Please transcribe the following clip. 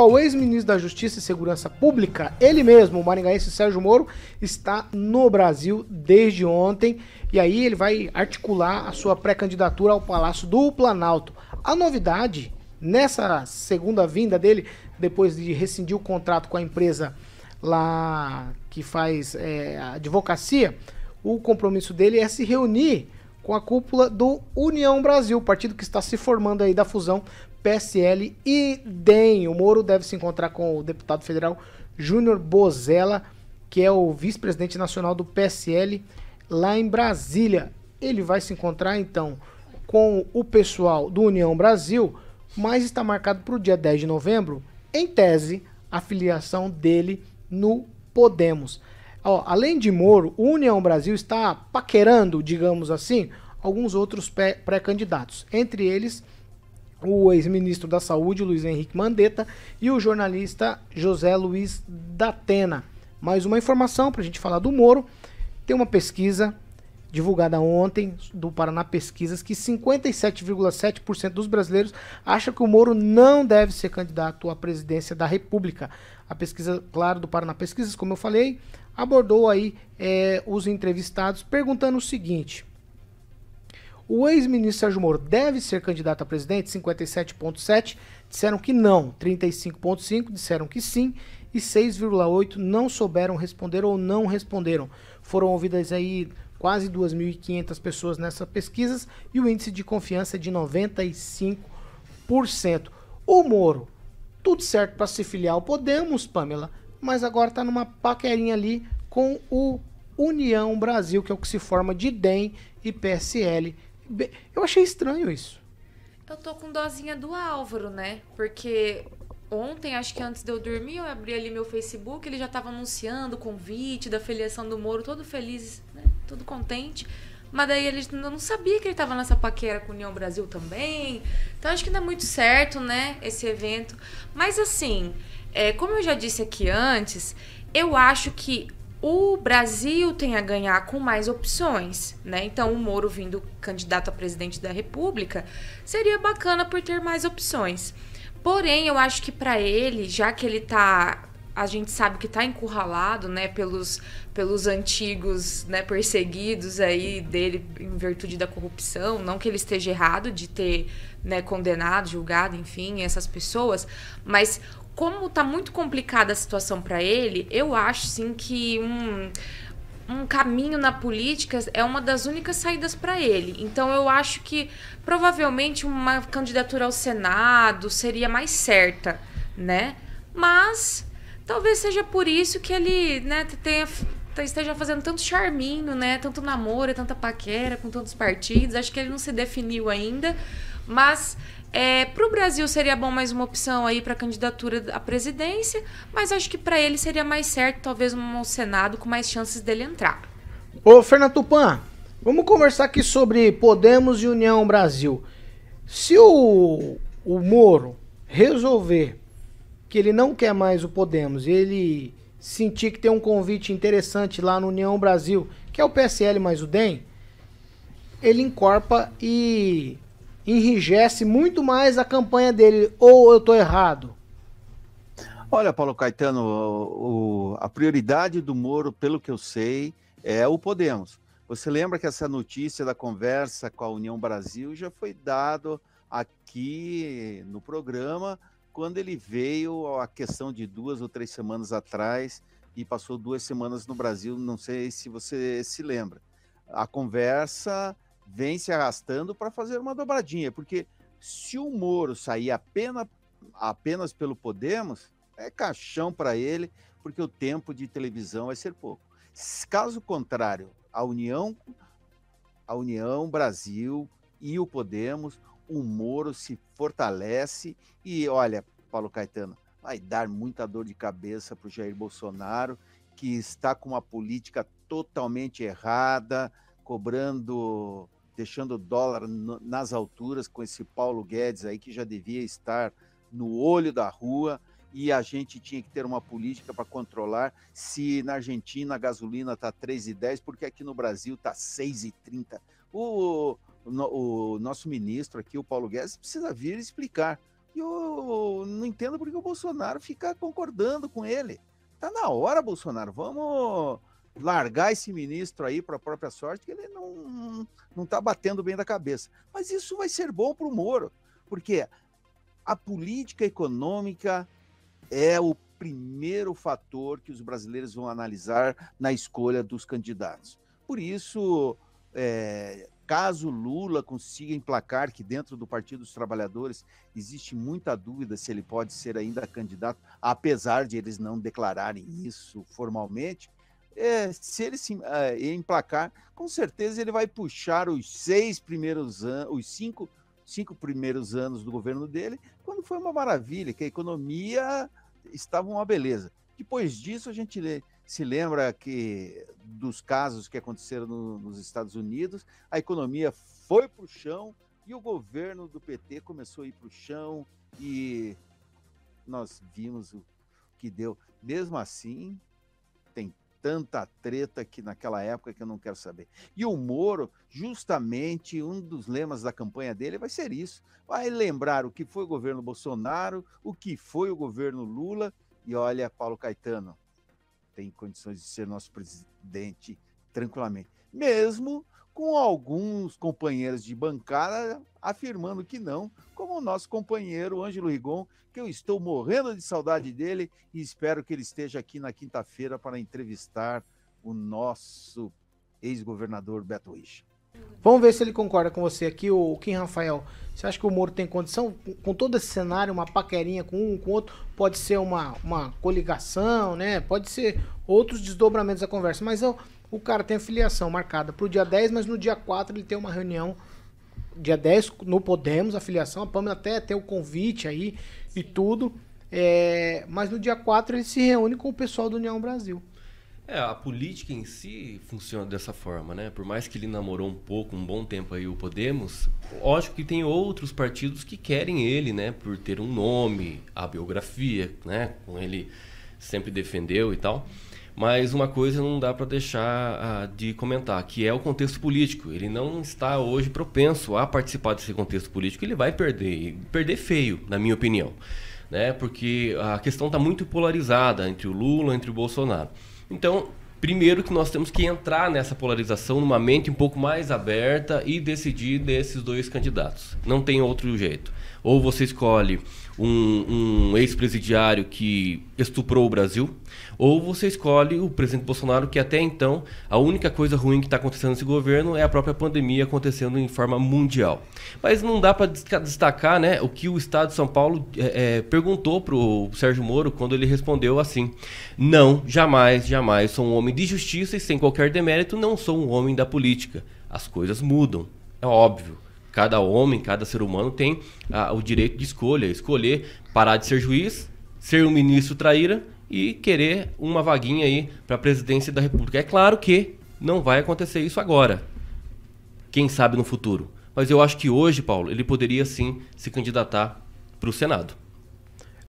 o ex-ministro da Justiça e Segurança Pública, ele mesmo, o maringaense Sérgio Moro, está no Brasil desde ontem e aí ele vai articular a sua pré-candidatura ao Palácio do Planalto. A novidade nessa segunda vinda dele, depois de rescindir o contrato com a empresa lá que faz é, advocacia, o compromisso dele é se reunir com a cúpula do União Brasil, partido que está se formando aí da fusão PSL e DEM. O Moro deve se encontrar com o deputado federal Júnior Bozella, que é o vice-presidente nacional do PSL lá em Brasília. Ele vai se encontrar então com o pessoal do União Brasil, mas está marcado para o dia 10 de novembro, em tese, a filiação dele no Podemos. Ó, além de Moro, o União Brasil está paquerando, digamos assim, alguns outros pré-candidatos, entre eles o ex-ministro da Saúde, Luiz Henrique Mandetta, e o jornalista José Luiz Datena. Mais uma informação para a gente falar do Moro. Tem uma pesquisa divulgada ontem do Paraná Pesquisas que 57,7% dos brasileiros acham que o Moro não deve ser candidato à presidência da República. A pesquisa, claro, do Paraná Pesquisas, como eu falei, abordou aí é, os entrevistados perguntando o seguinte: o ex-ministro Sérgio Moro deve ser candidato a presidente? 57,7% disseram que não, 35,5% disseram que sim e 6,8% não souberam responder ou não responderam. Foram ouvidas aí quase 2.500 pessoas nessas pesquisas e o índice de confiança é de 95%. O Moro, tudo certo para se filiar ao Podemos, Pamela, mas agora está numa paquerinha ali com o União Brasil, que é o que se forma de DEM e PSL eu achei estranho isso. Eu tô com dozinha do Álvaro, né? Porque ontem, acho que antes de eu dormir, eu abri ali meu Facebook, ele já tava anunciando o convite da filiação do Moro, todo feliz, né? Todo contente. Mas daí ele não sabia que ele tava nessa paquera com o União Brasil também. Então acho que não é muito certo, né? Esse evento. Mas assim, é, como eu já disse aqui antes, eu acho que o Brasil tem a ganhar com mais opções, né? Então, o Moro vindo candidato a presidente da República seria bacana por ter mais opções. Porém, eu acho que para ele, já que ele tá a gente sabe que tá encurralado, né, pelos, pelos antigos, né, perseguidos aí dele em virtude da corrupção, não que ele esteja errado de ter, né, condenado, julgado, enfim, essas pessoas, mas como tá muito complicada a situação para ele, eu acho sim que um um caminho na política é uma das únicas saídas para ele. Então eu acho que provavelmente uma candidatura ao Senado seria mais certa, né? Mas talvez seja por isso que ele, né, tenha esteja fazendo tanto charminho, né? Tanto namoro, tanta paquera com tantos partidos. Acho que ele não se definiu ainda. Mas é, para o Brasil seria bom mais uma opção aí para candidatura à presidência, mas acho que para ele seria mais certo talvez um Senado com mais chances dele entrar. Ô, Fernando Tupan, vamos conversar aqui sobre Podemos e União Brasil. Se o, o Moro resolver que ele não quer mais o Podemos e ele sentir que tem um convite interessante lá no União Brasil, que é o PSL mais o DEM, ele encorpa e enrijece muito mais a campanha dele, ou eu estou errado? Olha, Paulo Caetano, o, o, a prioridade do Moro, pelo que eu sei, é o Podemos. Você lembra que essa notícia da conversa com a União Brasil já foi dado aqui no programa quando ele veio a questão de duas ou três semanas atrás e passou duas semanas no Brasil, não sei se você se lembra. A conversa vem se arrastando para fazer uma dobradinha, porque se o Moro sair apenas, apenas pelo Podemos, é caixão para ele, porque o tempo de televisão vai ser pouco. Caso contrário, a União, a União Brasil e o Podemos, o Moro se fortalece e olha, Paulo Caetano, vai dar muita dor de cabeça para o Jair Bolsonaro, que está com uma política totalmente errada, cobrando, deixando o dólar no, nas alturas com esse Paulo Guedes aí que já devia estar no olho da rua e a gente tinha que ter uma política para controlar se na Argentina a gasolina está 3,10, porque aqui no Brasil está 6,30. O, o, o nosso ministro aqui, o Paulo Guedes, precisa vir explicar. E eu não entendo porque o Bolsonaro fica concordando com ele. Está na hora, Bolsonaro, vamos largar esse ministro aí para a própria sorte, que ele não não está batendo bem da cabeça. Mas isso vai ser bom para o Moro, porque a política econômica é o primeiro fator que os brasileiros vão analisar na escolha dos candidatos. Por isso, é, caso Lula consiga emplacar que dentro do Partido dos Trabalhadores existe muita dúvida se ele pode ser ainda candidato, apesar de eles não declararem isso formalmente, é, se ele se é, emplacar, com certeza ele vai puxar os seis primeiros anos, os cinco, cinco primeiros anos do governo dele, quando foi uma maravilha, que a economia estava uma beleza. Depois disso, a gente lê, se lembra que dos casos que aconteceram no, nos Estados Unidos, a economia foi para o chão e o governo do PT começou a ir para o chão e nós vimos o que deu. Mesmo assim, tem tanta treta que naquela época que eu não quero saber. E o Moro, justamente um dos lemas da campanha dele vai ser isso: vai lembrar o que foi o governo Bolsonaro, o que foi o governo Lula. E olha, Paulo Caetano tem condições de ser nosso presidente tranquilamente, mesmo com alguns companheiros de bancada afirmando que não, como o nosso companheiro Ângelo Rigon, que eu estou morrendo de saudade dele e espero que ele esteja aqui na quinta-feira para entrevistar o nosso ex-governador Beto Richa. Vamos ver se ele concorda com você aqui, o Kim Rafael. Você acha que o Moro tem condição, com todo esse cenário, uma paquerinha com um, com outro, pode ser uma, uma coligação, né? Pode ser outros desdobramentos da conversa. Mas eu, o cara tem a filiação marcada para o dia 10, mas no dia 4 ele tem uma reunião. Dia 10 no Podemos, a filiação, a Pâmela até tem o convite aí Sim. e tudo. É, mas no dia 4 ele se reúne com o pessoal do União Brasil. É, a política em si funciona dessa forma, né? Por mais que ele namorou um pouco, um bom tempo aí o Podemos, lógico que tem outros partidos que querem ele, né? Por ter um nome, a biografia, né? Com ele sempre defendeu e tal. Mas uma coisa não dá para deixar ah, de comentar, que é o contexto político. Ele não está hoje propenso a participar desse contexto político, ele vai perder, perder feio, na minha opinião. Né? Porque a questão está muito polarizada entre o Lula, entre o Bolsonaro. Então, primeiro que nós temos que entrar nessa polarização numa mente um pouco mais aberta e decidir desses dois candidatos. Não tem outro jeito. Ou você escolhe um, um ex-presidiário que estuprou o Brasil, ou você escolhe o presidente Bolsonaro, que até então a única coisa ruim que está acontecendo nesse governo é a própria pandemia acontecendo em forma mundial. Mas não dá para destacar né, o que o Estado de São Paulo é, é, perguntou para o Sérgio Moro quando ele respondeu assim: Não, jamais, jamais sou um homem de justiça e sem qualquer demérito não sou um homem da política. As coisas mudam, é óbvio cada homem, cada ser humano tem ah, o direito de escolha, escolher parar de ser juiz, ser um ministro traíra e querer uma vaguinha aí para a presidência da República. É claro que não vai acontecer isso agora. Quem sabe no futuro. Mas eu acho que hoje, Paulo, ele poderia sim se candidatar para o Senado.